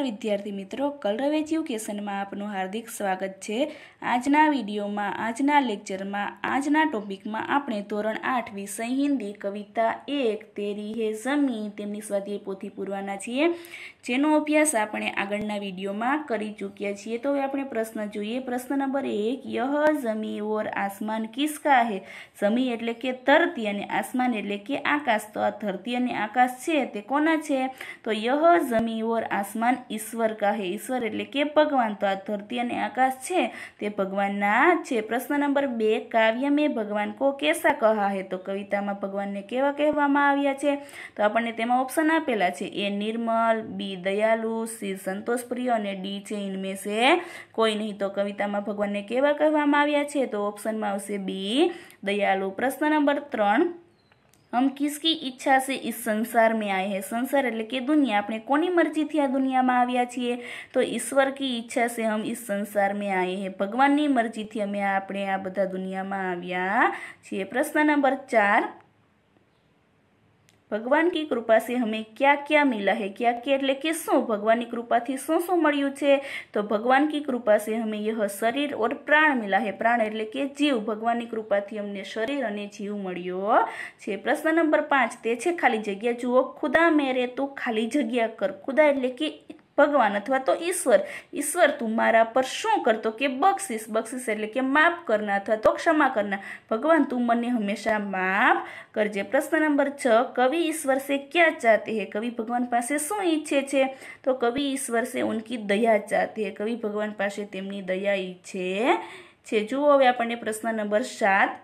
નમસ્કાર વિદ્યાર્થી મિત્રો કલરવ એજ્યુકેશનમાં આપનું હાર્દિક સ્વાગત છે આજના વિડીયોમાં આજના લેક્ચરમાં આજના ટોપિકમાં આપણે ધોરણ આઠ વિષય હિન્દી કવિતા એક તેરી હે જમી તેમની સ્વાધ્યાય પોથી પૂરવાના છીએ જેનો અભ્યાસ આપણે આગળના વિડીયોમાં કરી ચૂક્યા છીએ તો હવે આપણે પ્રશ્ન જોઈએ પ્રશ્ન નંબર એક યહ જમી ઓર આસમાન કિસકા હે જમી એટલે કે ધરતી અને આસમાન એટલે કે આકાશ તો આ ધરતી અને આકાશ છે તે કોના છે તો યહ જમી ઓર આસમાન ઈશ્વર કહે ઈશ્વર એટલે કે ભગવાન તો આ ધરતી અને આકાશ છે તે ભગવાનના છે પ્રશ્ન નંબર બે કાવ્ય મેં ભગવાન કો કેસા કહા હે તો કવિતામાં ભગવાનને કેવા કહેવામાં આવ્યા છે તો આપણને તેમાં ઓપ્શન આપેલા છે એ નિર્મલ બી દયાલુ સી સંતોષપ્રિય અને ડી છે ઇનમે છે કોઈ નહીં તો કવિતામાં ભગવાનને કેવા કહેવામાં આવ્યા છે તો ઓપ્શનમાં આવશે બી દયાલુ પ્રશ્ન નંબર ત્રણ હમ કિસકી ઈચ્છા સે ઇસ સંસાર મેં આએ હૈ સંસાર એટલે કે દુનિયા આપણે કોની મરજીથી આ દુનિયામાં આવ્યા છીએ તો ઈશ્વર કી ઈચ્છા સે હમ ઇસ સંસાર મેં આએ હૈ ભગવાનની મરજીથી અમે આપણે આ બધા દુનિયામાં આવ્યા છીએ પ્રશ્ન નંબર ચાર ભગવાન કી કૃપા સે હમે ક્યાં ક્યાં મિલા હે ક્યાં ક્યાં એટલે કે શું ભગવાનની કૃપાથી શું શું મળ્યું છે તો ભગવાન કી કૃપાથી અમે યહ શરીર ઓર પ્રાણ મિલા હે પ્રાણ એટલે કે જીવ ભગવાનની કૃપાથી અમને શરીર અને જીવ મળ્યો છે પ્રશ્ન નંબર પાંચ તે છે ખાલી જગ્યા જુઓ ખુદા મેરે તું ખાલી જગ્યા કર ખુદા એટલે કે ભગવાન અથવા તો ઈશ્વર ઈશ્વર તું મારા પર શું કરતો કે બક્ષિસ બક્ષિસ એટલે કે માફ કરના અથવા તો ક્ષમા કરના ભગવાન તું મને હંમેશા માફ કરજે પ્રશ્ન નંબર છ કવિ ઈશ્વર સે ક્યાં ચાહતે હે કવિ ભગવાન પાસે શું ઈચ્છે છે તો કવિ ઈશ્વર સે ઉનકી દયા ચાહતે હે કવિ ભગવાન પાસે તેમની દયા ઈચ્છે છે જુઓ હવે આપણને પ્રશ્ન નંબર સાત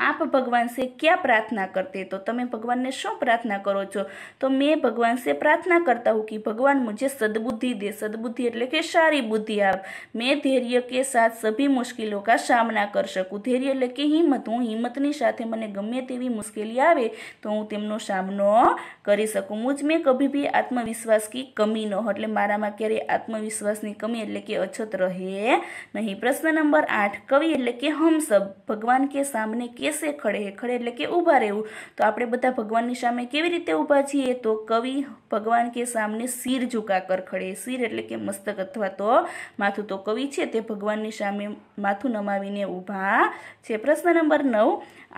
આપ ભગવાન સે ક્યાં પ્રાર્થના કરતે તો તમે ભગવાનને શું પ્રાર્થના કરો છો તો મેં ભગવાન સે પ્રાર્થના કરતા હું કે ભગવાન મુજે સદબુદ્ધિ દે સદબુદ્ધિ એટલે કે સારી બુદ્ધિ આપ મેં ધૈર્ય કે સાથ સભી મુશ્કેલીઓ કા સામના કર શકું ધૈર્ય એટલે કે હિંમત હું હિંમતની સાથે મને ગમે તેવી મુશ્કેલી આવે તો હું તેમનો સામનો કરી શકું મુજ મેં કભી બી આત્મવિશ્વાસ કી કમી ન એટલે મારામાં ક્યારેય આત્મવિશ્વાસની કમી એટલે કે અછત રહે નહીં પ્રશ્ન નંબર આઠ કવિ એટલે કે હમસબ ભગવાન કે સામને કેસે ખડે ખડે એટલે કે ઊભા રહેવું તો આપણે બધા ભગવાનની સામે કેવી રીતે ઊભા છીએ તો કવિ ભગવાન કે સામે શિર ઝુકા કર ખડે શિર એટલે કે મસ્તક અથવા તો માથું તો કવિ છે તે ભગવાનની સામે માથું નમાવીને ઊભા છે પ્રશ્ન નંબર નવ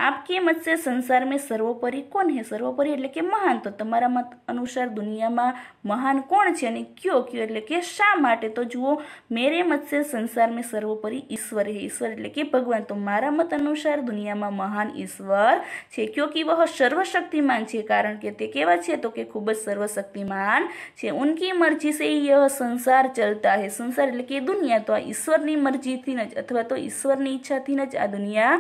આપ કે મત સંસાર મેં સર્વોપરી કોણ હે સર્વોપરી એટલે કે મહાન તો તમારા મત અનુસાર દુનિયામાં મહાન કોણ છે અને કયો કયો એટલે કે શા માટે તો જુઓ મેરે મતસે સંસાર મેં સર્વોપરી ઈશ્વર હે ઈશ્વર એટલે કે ભગવાન તો મારા મત અનુસાર દુનિયામાં મહાન ઈશ્વર છે ક્યોંકિ વહ સર્વશક્તિમાન છે કારણ કે તે કેવા છે તો કે ખૂબ જ સર્વશક્તિમાન છે ઉનકી મરજી સે યહ સંસાર ચલતા હે સંસાર એટલે કે દુનિયા તો આ ઈશ્વરની મરજીથી જ અથવા તો ઈશ્વરની ઈચ્છાથી જ આ દુનિયા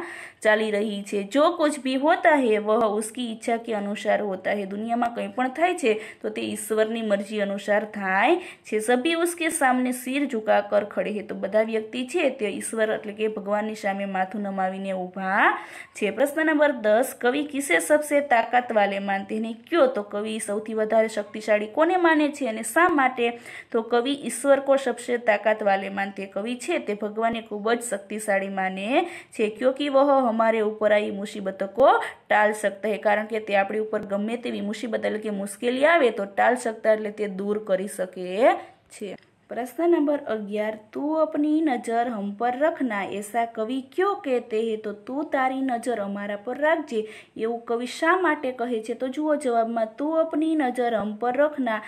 ચાલી રહી છે જો કુછ ભી હોતા હે વહ ઉસકી ઈચ્છા કે અનુસાર હોતા હે દુનિયામાં કંઈ પણ થાય છે તો તે ઈશ્વરની મરજી અનુસાર થાય છે સભી ઉસકે સામને સિર ઝુકા કર ખડે હે તો બધા વ્યક્તિ છે તે ઈશ્વર એટલે કે ભગવાનની સામે માથું નમાવીને ઊભા છે પ્રશ્ન નંબર દસ કવિ કિસે સબસે તાકાત વાલે માનતે ને કયો તો કવિ સૌથી વધારે શક્તિશાળી કોને માને છે અને શા માટે તો કવિ ઈશ્વર કો સબસે તાકાત વાલે માનતે કવિ છે તે ભગવાને ખૂબ જ શક્તિશાળી માને છે ક્યોંકિ વહ હમારે ઉપર આવી મુસીબતો કો ટાલ શકતા હે કારણ કે તે આપણી ઉપર ગમે તેવી મુસીબત એટલે કે મુશ્કેલી આવે તો ટાલ શકતા એટલે તે દૂર કરી શકે છે પ્રશ્ન નંબર અગિયાર તું અપની નજર હમ પર રખના એસા કવિ ક્યો કહેતે હે તો તું તારી નજર અમારા પર રાખજે એવું કવિ શા માટે કહે છે તો જુઓ જવાબમાં તું અપની નજર હમ પર રખના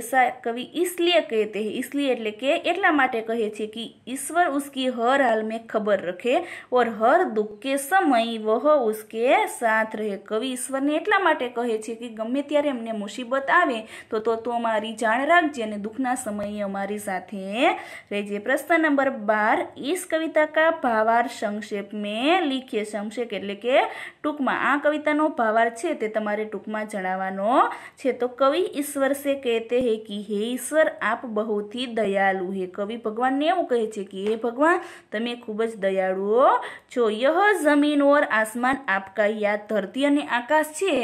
એસા કવિ ઇસલિયે કહેતે હે ઇસલિયે એટલે કે એટલા માટે કહે છે કે ઈશ્વર ઉસકી હર હાલ મેં ખબર રખે ઓર હર દુઃખ કે સમય વહ ઉસકે સાથ રહે કવિ ઈશ્વરને એટલા માટે કહે છે કે ગમે ત્યારે એમને મુસીબત આવે તો તો તું અમારી જાણ રાખજે અને દુઃખના સમયે અમારી તમારી સાથે રહીજે પ્રશ્ન નંબર બાર ઈસ કવિતા કા ભાવાર સંક્ષેપ મેં લીખીએ સંક્ષેપ એટલે કે ટૂંકમાં આ કવિતાનો ભાવાર છે તે તમારે ટૂંકમાં જણાવવાનો છે તો કવિ ઈશ્વર સે કહેતે હે કે હે ઈશ્વર આપ બહુથી દયાલુ હે કવિ ભગવાનને એવું કહે છે કે હે ભગવાન તમે ખૂબ જ દયાળુઓ છો યહ જમીન ઓર આસમાન આપકા યા ધરતી અને આકાશ છે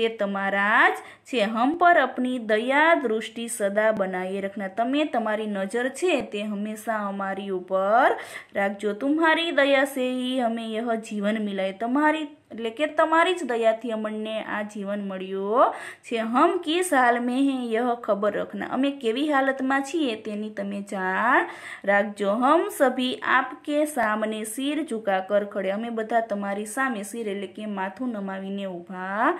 તે તમારા જ છે હમ પર આપની દયા દૃષ્ટિ સદા બનાવી રખના તમે તમારી નજર છે તે હંમેશા અમારી ઉપર રાખજો તુમ્હારી દયા સે હમે યહ જીવન મિલાય તમારી એટલે કે તમારી જ દયાથી અમને આ જીવન મળ્યું છે હમ કિસ હાલ મેં હે યહ ખબર રખના અમે કેવી હાલતમાં છીએ તેની તમે જાણ રાખજો હમ સભી આપકે સામને શિર ઝુકા કર ખડે અમે બધા તમારી સામે શિર એટલે કે માથું નમાવીને ઊભા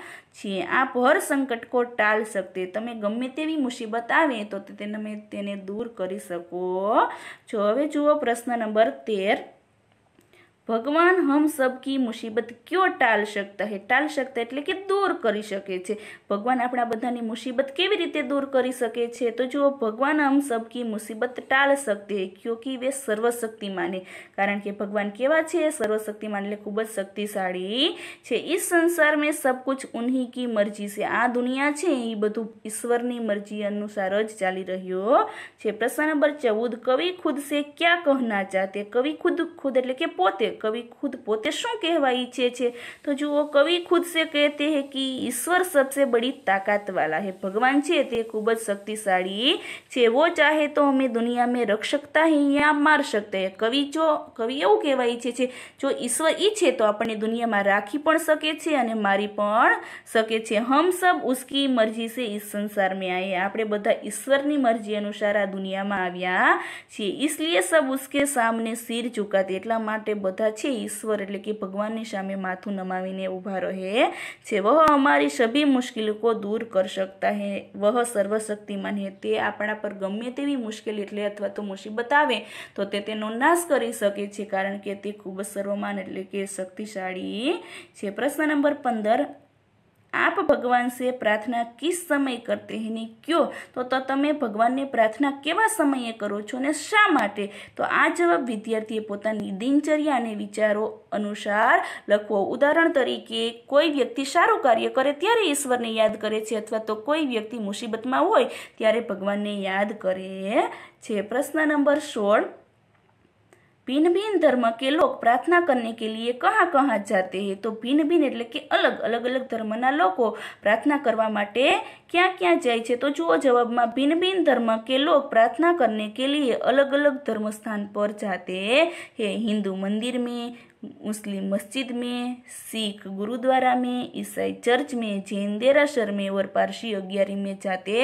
છીએ આપ હર સંકટ કો ટાલ શકતે તમે ગમે તેવી મુસીબત આવે તો તમે તેને દૂર કરી શકો છો હવે જુઓ પ્રશ્ન નંબર તેર ભગવાન હમ સબકી મુસીબત ક્યો ટાલ શકતા હે ટાલ શકતા એટલે કે દૂર કરી શકે છે ભગવાન આપણા બધાની મુસીબત કેવી રીતે દૂર કરી શકે છે તો જુઓ ભગવાન હમ સબકી મુસીબત ટાળ શકતે હે ક્યોંકિ વે સર્વશક્તિ માને કારણ કે ભગવાન કેવા છે સર્વશક્તિમાન એટલે ખૂબ જ શક્તિશાળી છે ઇસ સંસાર મેં સબ કુછ ઉન્હી કી મરજી છે આ દુનિયા છે એ બધું ઈશ્વરની મરજી અનુસાર જ ચાલી રહ્યો છે પ્રશ્ન નંબર ચૌદ કવિ ખુદ સે ક્યાં કહના ચાહતે કવિ ખુદ ખુદ એટલે કે પોતે કવિ ખુદ પોતે શું કહેવા ઈચ્છે છે તો જુઓ કવિ ખુદ સે કહેતે હે કે ઈશ્વર સબસે બડી તાકાત વાલા હે ભગવાન છે તે ખૂબ જ શક્તિશાળી છે વો ચાહે તો અમે દુનિયા મેં રખ શકતા હે યા માર શકતા હે કવિ જો કવિ એવું કહેવા ઈચ્છે છે જો ઈશ્વર ઈચ્છે તો આપણને દુનિયામાં રાખી પણ શકે છે અને મારી પણ શકે છે હમ સબ ઉસકી મરજી સે ઈ સંસાર મેં આયે આપણે બધા ઈશ્વરની મરજી અનુસાર આ દુનિયામાં આવ્યા છીએ इसलिए સબ उसके સામને સિર झुकाते એટલા માટે બધા પછી ઈશ્વર એટલે કે ભગવાનની સામે માથું નમાવીને ઊભા રહે છે વહ અમારી સભી મુશ્કેલીઓ દૂર કર શકતા હે વહ સર્વશક્તિમાન હે તે આપણા પર ગમે તેવી મુશ્કેલી એટલે અથવા તો મુસીબત આવે તો તે તેનો નાશ કરી શકે છે કારણ કે તે ખૂબ જ સર્વમાન એટલે કે શક્તિશાળી છે પ્રશ્ન નંબર પંદર આપ भगवान से प्रार्थना किस समय करते हैं ને તો તો તમે ભગવાનને પ્રાર્થના કેવા સમયે કરો છો ને શા માટે તો આ જવાબ વિદ્યાર્થીએ પોતાની દિનચર્યા અને વિચારો અનુસાર લખવો ઉદાહરણ તરીકે કોઈ વ્યક્તિ સારું કાર્ય કરે ત્યારે ઈશ્વરને યાદ કરે છે અથવા તો કોઈ વ્યક્તિ મુસીબતમાં હોય ત્યારે ભગવાનને યાદ કરે છે પ્રશ્ન નંબર સોળ भिन्न भिन्न ધર્મ કે લોક પ્રાર્થના करने કે लिए કહા કહા જાતે હે તો ભિન્ન ભિન્ન એટલે કે અલગ અલગ અલગ ધર્મના લોકો પ્રાર્થના કરવા માટે ક્યાં ક્યાં જાય છે તો જુઓ જવાબમાં ભિન્ન ભિન્ન ધર્મ કે લોક પ્રાર્થના કરને કે લીએ અલગ અલગ ધર્મ સ્થાન પર જાતે હે હિન્દુ મંદિર મેં મુસ્લિમ મસ્જિદ મેં શીખ ગુરુદ્વારા મેં ઈસાઈ ચર્ચ મેં જૈન દેરાસર મેં ઓર પારસી અગિયારી મેં જાતે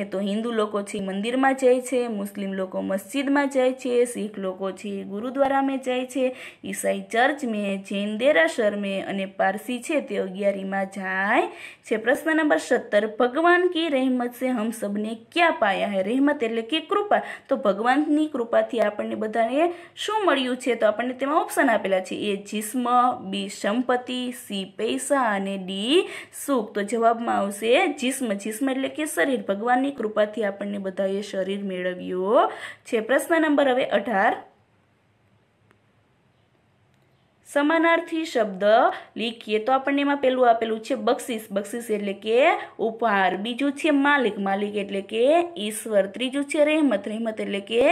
એ તો હિન્દુ લોકો છે મંદિરમાં જાય છે મુસ્લિમ લોકો મસ્જિદમાં જાય છે શીખ લોકો છે ગુરુદ્વારા મેં જાય છે ઈસાઈ ચર્ચ મેં જૈન દેરાસર મેં અને પારસી છે તે અગિયારીમાં જાય છે પ્રશ્ન નંબર સત્તર ભગવાન કી રહેમત સે હમ સબને ક્યાં પાયા હે રહેમત એટલે કે કૃપા તો ભગવાનની કૃપાથી આપણને બધાને શું મળ્યું છે તો આપણને તેમાં ઓપ્શન આપેલા છે પછી એ જિસ્મ બી સંપત્તિ સી પૈસા અને ડી સુખ તો જવાબમાં આવશે જિસ્મ જિસ્મ એટલે કે શરીર ભગવાનની કૃપાથી આપણને બધાએ શરીર મેળવ્યું છે પ્રશ્ન નંબર હવે અઢાર સમાનાર્થી શબ્દ લીખીએ તો આપણને એમાં પહેલું આપેલું છે બક્ષિસ બક્ષિસ એટલે કે ઉપહાર બીજું છે માલિક માલિક એટલે કે ઈશ્વર ત્રીજું છે રહેમત રહેમત એટલે કે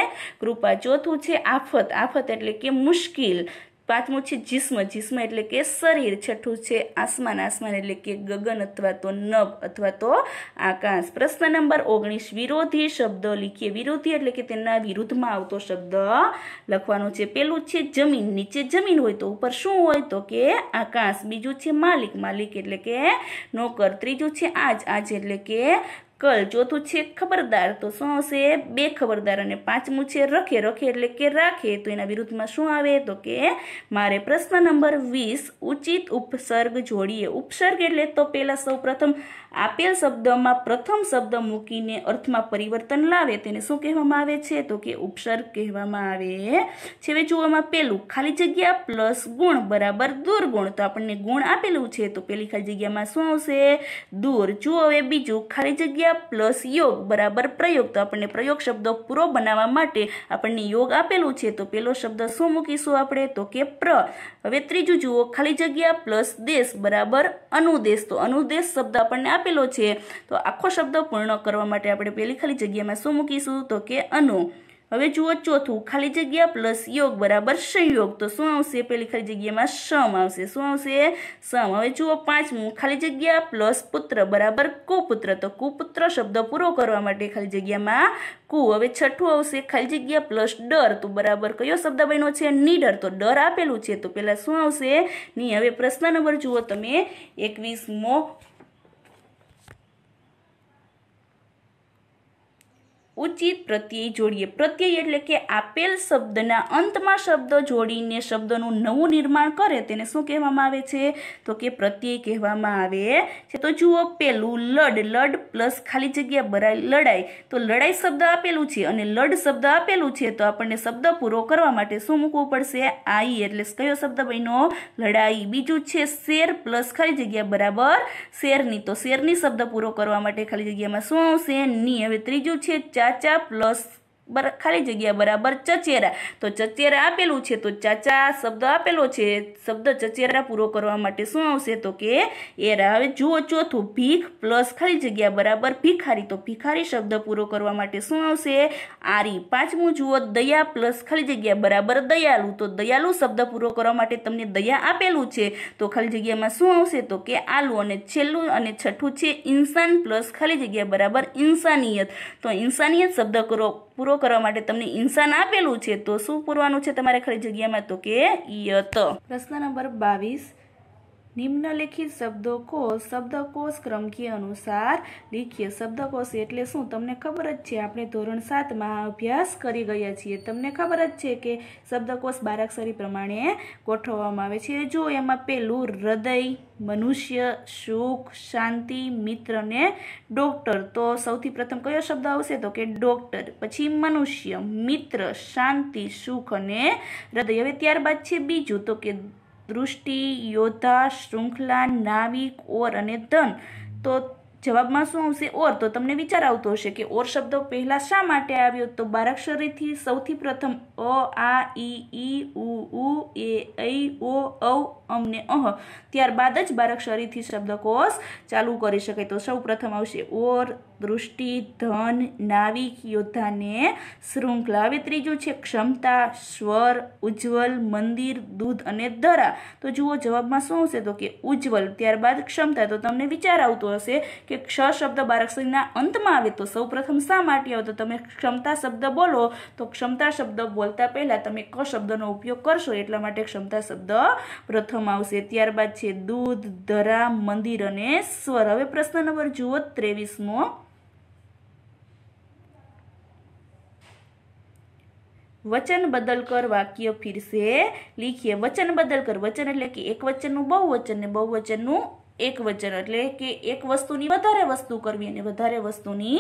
કૃપા ચોથું છે આફત આફત એટલે કે મુશ્કેલ પાંચમું છે જીસ્મ જીસ્મ એટલે કે શરીર છઠ્ઠું છે આસમાન આસમાન એટલે કે ગગન અથવા તો નભ અથવા તો આકાશ પ્રશ્ન નંબર ઓગણીસ વિરોધી શબ્દ લખીએ વિરોધી એટલે કે તેના વિરુદ્ધમાં આવતો શબ્દ લખવાનો છે પેલું છે જમીન નીચે જમીન હોય તો ઉપર શું હોય તો કે આકાશ બીજું છે માલિક માલિક એટલે કે નોકર ત્રીજું છે આજ આજ એટલે કે કલ ચોથું છે ખબરદાર તો શું આવશે બે ખબરદાર અને પાંચમું છે રખે રખે એટલે કે રાખે તો એના વિરુદ્ધમાં શું આવે તો કે મારે પ્રશ્ન નંબર વીસ ઉચિત ઉપસર્ગ જોડીએ ઉપસર્ગ એટલે તો પહેલાં સૌપ્રથમ આપેલ શબ્દમાં પ્રથમ શબ્દ મૂકીને અર્થમાં પરિવર્તન લાવે તેને શું કહેવામાં આવે છે તો કે ઉપસર્ગ કહેવામાં આવે છેવે જોવામાં પહેલું ખાલી જગ્યા પ્લસ ગુણ બરાબર દુર્ગુણ તો આપણને ગુણ આપેલું છે તો પેલી ખાલી જગ્યામાં શું આવશે દૂર જો હવે બીજું ખાલી જગ્યા ક્રિયા પ્લસ યોગ બરાબર પ્રયોગ તો આપણને પ્રયોગ શબ્દ પૂરો બનાવવા માટે આપણને યોગ આપેલું છે તો પેલો શબ્દ શું મૂકીશું આપણે તો કે પ્ર હવે ત્રીજું જુઓ ખાલી જગ્યા પ્લસ દેશ બરાબર અનુદેશ તો અનુદેશ શબ્દ આપણને આપેલો છે તો આખો શબ્દ પૂર્ણ કરવા માટે આપણે પેલી ખાલી જગ્યામાં શું મૂકીશું તો કે અનુ હવે જુઓ ચોથું ખાલી જગ્યા પ્લસ યોગ બરાબર સંયોગ તો શું આવશે પેલી ખાલી જગ્યામાં સમ આવશે શું આવશે સમ હવે જુઓ પાંચમું ખાલી જગ્યા પ્લસ પુત્ર બરાબર કુપુત્ર તો કુપુત્ર શબ્દ પૂરો કરવા માટે ખાલી જગ્યામાં કુ હવે છઠ્ઠું આવશે ખાલી જગ્યા પ્લસ ડર તો બરાબર કયો શબ્દ બન્યો છે નીડર તો ડર આપેલું છે તો પહેલાં શું આવશે ની હવે પ્રશ્ન નંબર જુઓ તમે એકવીસમો ઉચિત પ્રત્યય જોડીએ પ્રત્યય એટલે કે આપેલ શબ્દના અંતમાં શબ્દ જોડીને શબ્દનું નવું નિર્માણ કરે તેને શું કહેવામાં આવે છે તો કે પ્રત્યય કહેવામાં આવે છે તો જુઓ પેલું લડ લડ પ્લસ ખાલી જગ્યા બરાય લડાઈ તો લડાઈ શબ્દ આપેલું છે અને લડ શબ્દ આપેલું છે તો આપણને શબ્દ પૂરો કરવા માટે શું મૂકવું પડશે આઈ એટલે કયો શબ્દ બન્યો લડાઈ બીજું છે શેર પ્લસ ખાલી જગ્યા બરાબર શેરની તો શેરની શબ્દ પૂરો કરવા માટે ખાલી જગ્યામાં શું આવશે ની હવે ત્રીજું છે muchacha plus ખાલી જગ્યા બરાબર ચચેરા તો ચચેરા આપેલું છે તો ચાચા શબ્દ આપેલો છે શબ્દ ચચેરા પૂરો કરવા માટે શું આવશે તો કે એરા હવે જુઓ ચોથું ભીખ પ્લસ ખાલી જગ્યા બરાબર ભિખારી તો ભિખારી શબ્દ પૂરો કરવા માટે શું આવશે આરી પાંચમું જુઓ દયા પ્લસ ખાલી જગ્યા બરાબર દયાલુ તો દયાલુ શબ્દ પૂરો કરવા માટે તમને દયા આપેલું છે તો ખાલી જગ્યામાં શું આવશે તો કે આલુ અને છેલ્લું અને છઠ્ઠું છે ઇન્સાન પ્લસ ખાલી જગ્યા બરાબર ઇન્સાનિયત તો ઇન્સાનિયત શબ્દ કરો પૂરો પૂરો કરવા માટે તમને ઇન્સાન આપેલું છે તો શું પૂરવાનું છે તમારે ખાલી જગ્યામાં તો કે યત પ્રશ્ન નંબર બાવીસ નિમ્નલિખિત શબ્દકોષ શબ્દકોશ ક્રમકી અનુસાર લીખીએ શબ્દકોષ એટલે શું તમને ખબર જ છે આપણે ધોરણ સાતમાં અભ્યાસ કરી ગયા છીએ તમને ખબર જ છે કે શબ્દકોષ બારાક્ષરી પ્રમાણે ગોઠવવામાં આવે છે જો એમાં પેલું હૃદય મનુષ્ય સુખ શાંતિ મિત્ર ને ડૉક્ટર તો સૌથી પ્રથમ કયો શબ્દ આવશે તો કે ડોક્ટર પછી મનુષ્ય મિત્ર શાંતિ સુખ અને હૃદય હવે ત્યારબાદ છે બીજું તો કે દૃષ્ટિ યોદ્ધા શૃંખલા નાવિક ઓર અને ધન તો જવાબમાં શું આવશે ઓર તો તમને વિચાર આવતો હશે કે ઓર શબ્દ પહેલાં શા માટે આવ્યો તો બારાક્ષરીથી સૌથી પ્રથમ અ આ ઈ ઉ એ ઐ ઓ ઔ અમને અહ ત્યારબાદ જ બારાક્ષરીથી શબ્દકોશ ચાલુ કરી શકાય તો સૌ પ્રથમ આવશે ઓર દૃષ્ટિ ધન નાવિક યોદ્ધાને શૃંખલા હવે ત્રીજું છે ક્ષમતા સ્વર ઉજ્જવલ મંદિર દૂધ અને ધરા તો જુઓ જવાબમાં શું હશે તો કે ઉજ્જવલ ત્યારબાદ ક્ષમતા તો તમને વિચાર આવતો હશે કે કે ક્ષ શબ્દ બારકસિંહના અંતમાં આવે તો સૌપ્રથમ શા માટે આવે તો તમે ક્ષમતા શબ્દ બોલો તો ક્ષમતા શબ્દ બોલતા પહેલાં તમે ક શબ્દનો ઉપયોગ કરશો એટલા માટે ક્ષમતા શબ્દ પ્રથમ આવશે ત્યારબાદ છે દૂધ ધરા મંદિર અને સ્વર હવે પ્રશ્ન નંબર જુઓ ત્રેવીસમો વચન બદલ કર વાક્ય ફીરશે લીખીએ વચન બદલ કર વચન એટલે કે એક વચનનું બહુ વચન ને બહુ વચનનું એક વચન એટલે કે એક વસ્તુની વધારે વસ્તુ કરવી અને વધારે વસ્તુની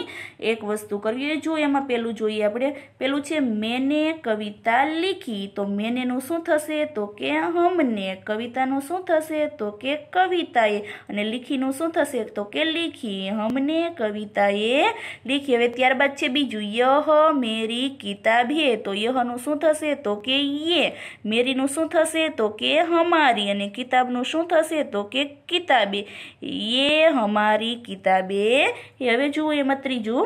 એક વસ્તુ કરવી જો એમાં પેલું જોઈએ આપણે પેલું છે મેને કવિતા લીખી તો મેનેનું શું થશે તો કે હમને કવિતાનું શું થશે તો કે કવિતાએ અને લીખીનું શું થશે તો કે લીખી હમને કવિતાએ લીખી હવે ત્યારબાદ છે બીજું યહ મેરી કિતાબ હે તો યહનું શું થશે તો કે યે મેરીનું શું થશે તો કે હમારી અને કિતાબનું શું થશે તો કે કિતાબ किताबें ये हमारी किताबें હવે જુઓ એમાં ત્રીજું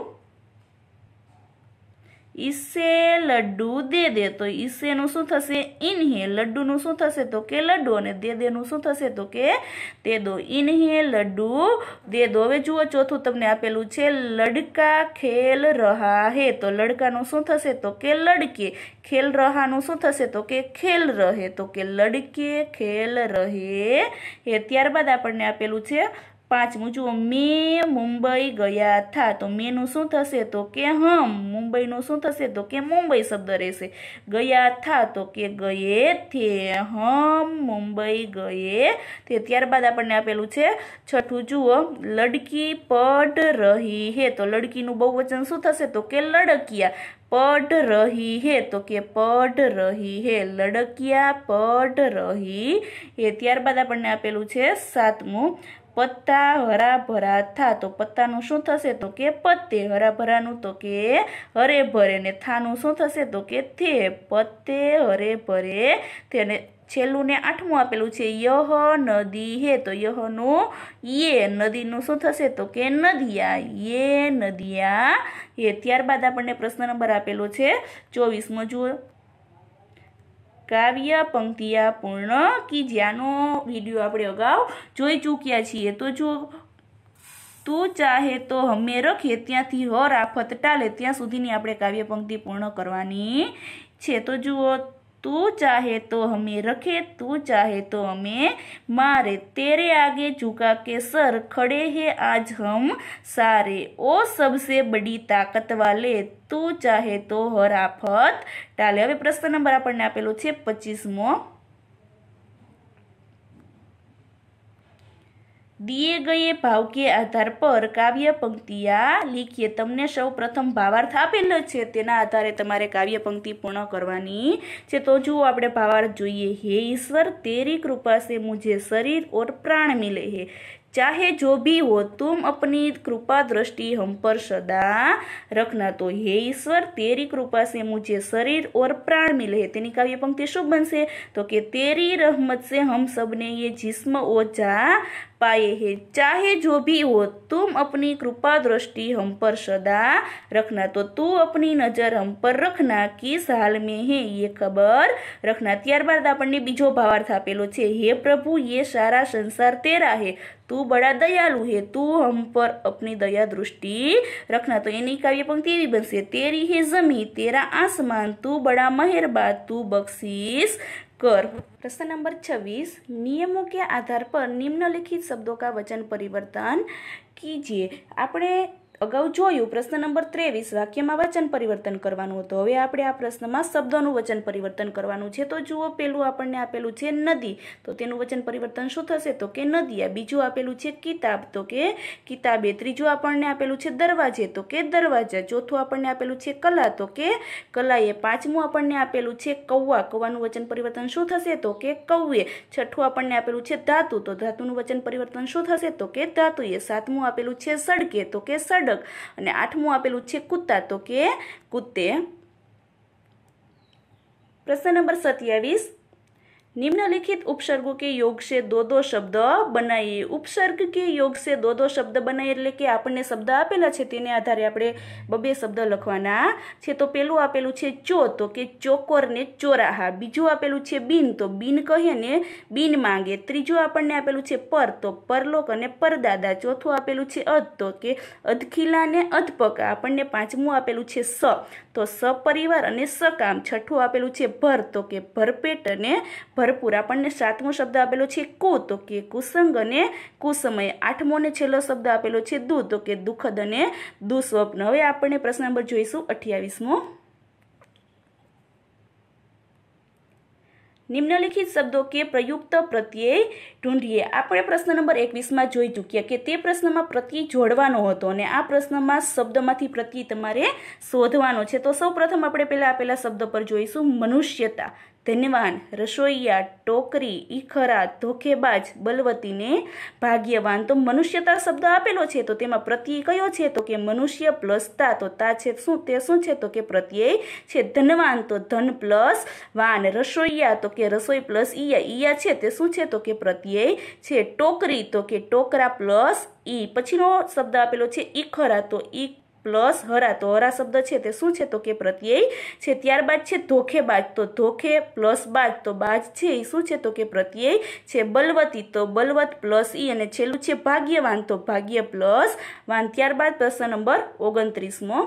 ઈસે લડ્ડુ દે દે તો ઈસેનું શું થશે ઇન્હે લડ્ડુનું શું થશે તો કે લડ્ડુ અને દે દેનું શું થશે તો કે તે દો ઇન્હે લડ્ડુ દે દો હવે જુઓ ચોથું તમને આપેલું છે લડકા ખેલ રહા હે તો લડકાનું શું થશે તો કે લડકે ખેલ રહાનું શું થશે તો કે ખેલ રહે તો કે લડકે ખેલ રહે હે ત્યારબાદ આપણને આપેલું છે પાંચમું જુઓ મે મુંબઈ ગયા હતા તો મેનું શું થશે તો કે હમ મુંબઈનું શું થશે તો કે મુંબઈ શબ્દ રહેશે ગયા હતા તો કે ગયે થે હમ મુંબઈ ગયે તે ત્યારબાદ આપણને આપેલું છે છઠ્ઠું જુઓ લડકી પડ રહી હે તો લડકીનું બહુવચન શું થશે તો કે લડકિયા પડ રહી હે તો કે પડ રહી હે લડકિયા પડ રહી હે ત્યારબાદ આપણને આપેલું છે સાતમું પત્તા હરાભરા થા તો પત્તાનું શું થશે તો કે પત્તે હરાભરાનું તો કે હરે ભરે ને થાનું શું થશે તો કે થે પત્તે હરે ભરે તેને છેલ્લું ને આઠમું આપેલું છે યહ નદી હે તો યહનું યે નદીનું શું થશે તો કે નદિયા યે નદિયા હે ત્યારબાદ આપણને પ્રશ્ન નંબર આપેલો છે ચોવીસમો જુઓ કાવ્ય પંક્તિયા પૂર્ણ કે જ્યાંનો વિડીયો આપણે અગાઉ જોઈ ચૂક્યા છીએ તો જો તું ચાહે તો હમે રખે ત્યાંથી હર આફત ટાલે ત્યાં સુધીની આપણે કાવ્ય પંક્તિ પૂર્ણ કરવાની છે તો જુઓ तू चाहे तो हमें रखे तू चाहे तो हमें मारे तेरे आगे झुका के सर खड़े हैं आज हम सारे ओ सबसे बड़ी ताकत वाले तू चाहे तो हर आफत टाले हमें प्रश्न नंबर अपन आपेलो पच्चीस मो દિએ ગયે ભાવ કે આધાર પર કાવ્ય પંક્તિ આ લીખીએ તમને સૌ પ્રથમ ભાવાર્થ આપેલો છે તેના આધારે તમારે કાવ્ય પંક્તિ પૂર્ણ કરવાની છે તો જુઓ આપણે ભાવાર્થ જોઈએ હે ઈશ્વર તેરી કૃપા સે મુજે શરીર ઓર પ્રાણ મિલે હે चाहे जो भी हो तुम अपनी कृपा दृष्टि हम पर सदा रखना तो हे ईश्वर तेरी कृपा से मुझे शरीर और प्राण मिले है तेनी काव्य पंक्ति शुभ बन से तो के तेरी रहमत से हम सब ने ये जिस्म ओझा पाए है चाहे जो भी हो तुम अपनी कृपा दृष्टि हम पर सदा रखना तो तू अपनी नज़र हम पर रखना किस हाल में है ये खबर ખબર રખના ત્યારબાદ આપણને બીજો ભાવાર્થ આપેલો છે हे प्रभु ये सारा संसार तेरा है તું બડા દયાલુ હે તું હમ પર અપની દયા દૃષ્ટિ રખના તો એની કાવ્ય પંક્તિ એવી બનશે તેરી હે જમી તેરા આસમાન તું બડા મહેરબા તું બક્ષીસ કર प्रश्न નંબર છવ્વીસ નિયમો કે આધાર પર નિમ્નલિખિત શબ્દો કા વચન પરિવર્તન कीजिए આપણે અગાઉ જોયું પ્રશ્ન નંબર ત્રેવીસ વાક્યમાં વચન પરિવર્તન કરવાનું હતું હવે આપણે આ પ્રશ્નમાં શબ્દોનું વચન પરિવર્તન કરવાનું છે તો જુઓ પેલું આપણને આપેલું છે નદી તો તેનું વચન પરિવર્તન શું થશે તો કે નદી આ બીજું આપેલું છે કિતાબ તો કે કિતાબે ત્રીજું આપણને આપેલું છે દરવાજે તો કે દરવાજા ચોથું આપણને આપેલું છે કલા તો કે કલાએ પાંચમું આપણને આપેલું છે કૌવા કૌવાનું વચન પરિવર્તન શું થશે તો કે કૌએ છઠ્ઠું આપણને આપેલું છે ધાતુ તો ધાતુનું વચન પરિવર્તન શું થશે તો કે ધાતુએ સાતમું આપેલું છે સડકે તો કે સડ ખડક અને આઠમું આપેલું છે કૂદતા તો કે કૂદતે પ્રશ્ન નંબર સત્યાવીસ निम्नलिखित ઉપસર્ગો કે યોગ સે દો દો શબ્દ બનાવીએ ઉપસર્ગ કે યોગ સે દો દો શબ્દ બનાવીએ એટલે કે આપણને શબ્દ આપેલા છે તેને આધારે આપણે બબે શબ્દ લખવાના છે તો પહેલું આપેલું છે ચો તો કે ચોકોર ને ચોરાહા બીજું આપેલું છે બિન તો બિન કહે ને બિન માંગે ત્રીજું આપણને આપેલું છે પર તો પરલોક અને પરદાદા ચોથું આપેલું છે અધ તો કે અધખીલા ને અધપકા આપણને પાંચમું આપેલું છે સ તો સપરિવાર અને સકામ છઠ્ઠું આપેલું છે ભર તો કે ભરપેટ અને ભરપૂર આપણને સાતમો શબ્દ આપેલો છે કુ તો કે કુસંગ અને કુસમય આઠમો ને છેલ્લો શબ્દ આપેલો છે દુ તો કે દુઃખદ અને દુઃસ્વપ્ન હવે આપણને પ્રશ્ન નંબર જોઈશું અઠ્યાવીસમો નિમ્નલિખિત શબ્દો કે પ્રયુક્ત પ્રત્યે ઢૂંઢીએ આપણે પ્રશ્ન નંબર એકવીસમાં જોઈ ચૂક્યા કે તે પ્રશ્નમાં પ્રત્યય જોડવાનો હતો અને આ પ્રશ્નમાં શબ્દમાંથી પ્રત્યય તમારે શોધવાનો છે તો સૌ આપણે પહેલાં આપેલા શબ્દ પર જોઈશું મનુષ્યતા ધનવાન રસોઈયા ટોકરી ઈખરા ધોખેબાજ બલવતીને ભાગ્યવાન તો મનુષ્યતા શબ્દ આપેલો છે તો તેમાં પ્રત્યય કયો છે તો કે મનુષ્ય પ્લસ તા તો તા છે શું તે શું છે તો કે પ્રત્યય છે ધનવાન તો ધન પ્લસ વાન રસોઈયા તો કે રસોઈ પ્લસ ઈયા ઈયા છે તે શું છે તો કે પ્રત્યય છે ટોકરી તો કે ટોકરા પ્લસ ઈ પછીનો શબ્દ આપેલો છે ઈખરા તો ઈ પ્લસ હરા તો હરા શબ્દ છે તે શું છે તો કે પ્રત્યય છે ત્યારબાદ છે ધોખેબાજ તો ધોખે પ્લસ બાજ તો બાજ છે એ શું છે તો કે પ્રત્યય છે બલવતી તો બલવત પ્લસ ઈ અને છેલ્લું છે ભાગ્યવાન તો ભાગ્ય પ્લસ વાન ત્યારબાદ પ્રશ્ન નંબર ઓગણત્રીસમો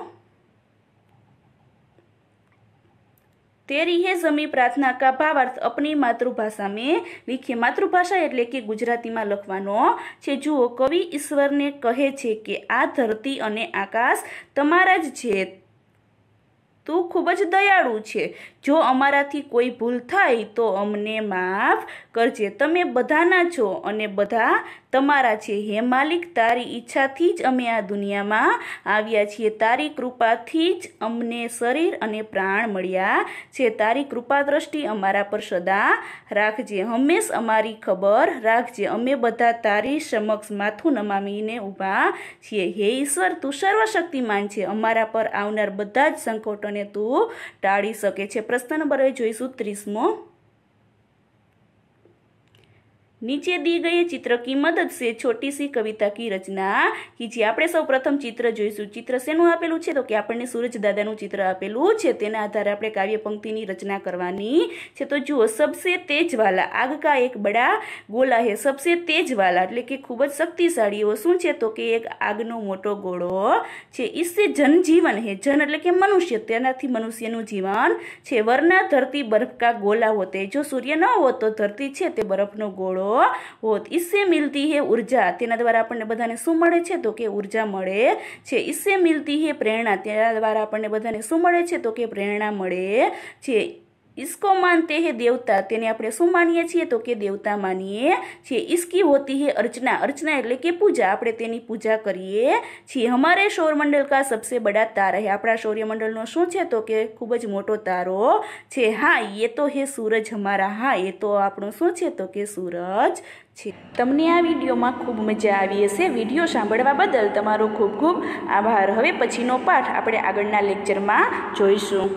તેરી હે જમી પ્રાર્થના કા ભાવાર્થ અપની માતૃભાષા મેં લીખે માતૃભાષા એટલે કે ગુજરાતીમાં લખવાનો છે જુઓ કવિ ઈશ્વરને કહે છે કે આ ધરતી અને આકાશ તમારા જ છે તું ખૂબ જ દયાળુ છે જો અમારાથી કોઈ ભૂલ થાય તો અમને માફ કરજે તમે બધાના છો અને બધા તમારા છે હે માલિક તારી ઈચ્છાથી જ અમે આ દુનિયામાં આવ્યા છીએ તારી કૃપાથી જ અમને શરીર અને પ્રાણ મળ્યા છે તારી કૃપા દ્રષ્ટિ અમારા પર સદા રાખજે હંમેશ અમારી ખબર રાખજે અમે બધા તારી સમક્ષ માથું નમામીને ઊભા છીએ હે ઈશ્વર તું સર્વશક્તિમાન છે અમારા પર આવનાર બધા જ સંકટોને તું ટાળી શકે છે પ્રશ્ન નંબર જોઈશું ત્રીસમો નીચે દી ગઈ ચિત્ર કી મદદ સે છોટી સી કવિતા કી રચના કીજીએ આપણે સૌ પ્રથમ ચિત્ર જોઈશું ચિત્ર શેનું આપેલું છે તો કે આપણને સૂરજ દાદાનું ચિત્ર આપેલું છે તેના આધારે આપણે કાવ્ય પંક્તિની રચના કરવાની છે તો જુઓ સબસે તેજવાલા આગ કા એક બડા ગોલા હે સબસે તેજવાલા એટલે કે ખૂબ જ શક્તિશાળી એવો શું છે તો કે એક આગનો મોટો ગોળો છે ઈસે જનજીવન હે જન એટલે કે મનુષ્ય તેનાથી મનુષ્યનું જીવન છે વરના ધરતી બરફ કા ગોલા હોતે જો સૂર્ય ન હોત તો ધરતી છે તે બરફનો ગોળો હોત इससे મિલતી है ઉર્જા તેના દ્વારા આપણને બધાને શું મળે છે તો કે ઉર્જા મળે છે इससे મિલતી है પ્રેરણા તેના દ્વારા આપણને બધાને શું મળે છે તો કે પ્રેરણા મળે છે इसको માનતે હે દેવતા તેને આપણે શું માનીએ છીએ તો કે દેવતા માનીએ છીએ इसकी હોતી હે અર્ચના અર્ચના એટલે કે પૂજા આપણે તેની પૂજા કરીએ છીએ हमारे સૌરમંડળ કા સબસે બડા તારા હે આપણા સૌર્યમંડળનો શું છે તો કે ખૂબ જ મોટો તારો છે હા એ તો હે સૂરજ અમારા હા એ તો આપણો શું છે તો કે સૂરજ છે તમને આ વિડીયોમાં ખૂબ મજા આવી હશે વિડીયો સાંભળવા બદલ તમારો ખૂબ ખૂબ આભાર હવે પછીનો પાઠ આપણે આગળના લેક્ચરમાં જોઈશું